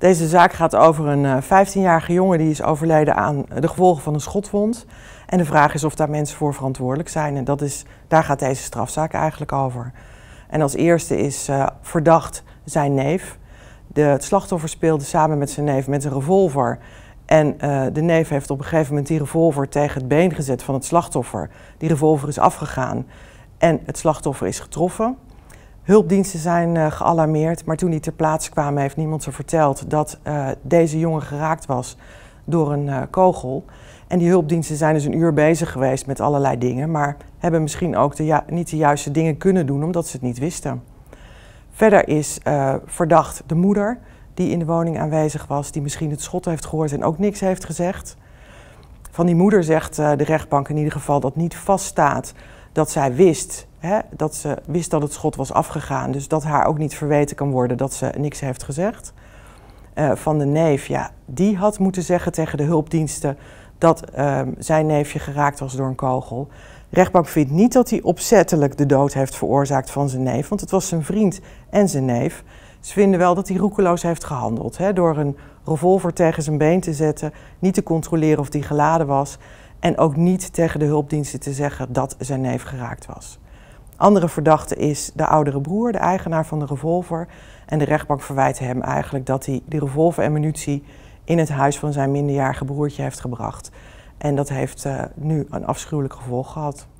Deze zaak gaat over een 15-jarige eh, jongen die is overleden aan de gevolgen van een schotwond. En de vraag is of daar mensen voor verantwoordelijk zijn. En dat is, daar gaat deze strafzaak eigenlijk over. En als eerste is eh, verdacht zijn neef. De, het slachtoffer speelde samen met zijn neef met een revolver. En eh, de neef heeft op een gegeven moment die revolver tegen het been gezet van het slachtoffer. Die revolver is afgegaan en het slachtoffer is getroffen. Hulpdiensten zijn eh, gealarmeerd, maar toen die ter plaatse kwamen heeft niemand ze verteld dat eh, deze jongen geraakt was door een eh, kogel. En die hulpdiensten zijn dus een uur bezig geweest met allerlei dingen, maar hebben misschien ook de niet de juiste dingen kunnen doen omdat ze het niet wisten. Verder is verdacht de moeder die in de woning aanwezig was, die misschien het schot heeft gehoord en ook niks heeft gezegd. Van die moeder zegt de rechtbank in ieder geval dat niet vaststaat dat zij wist Hè, dat ze wist dat het schot was afgegaan, dus dat haar ook niet verweten kan worden dat ze niks heeft gezegd. Eh, van de neef, ja, die had moeten zeggen tegen de hulpdiensten dat ehm, zijn neefje geraakt was door een kogel. rechtbank vindt niet dat hij opzettelijk de dood heeft veroorzaakt van zijn neef, want het was zijn vriend en zijn neef. Ze vinden wel dat hij roekeloos heeft gehandeld hè, door een revolver tegen zijn been te zetten, niet te controleren of die geladen was en ook niet tegen de hulpdiensten te zeggen dat zijn neef geraakt was. Andere verdachte is de oudere broer, de eigenaar van de revolver. En de rechtbank verwijt hem eigenlijk dat hij de revolver en munitie in het huis van zijn minderjarige broertje heeft gebracht. En dat heeft eh, nu een afschuwelijk gevolg gehad.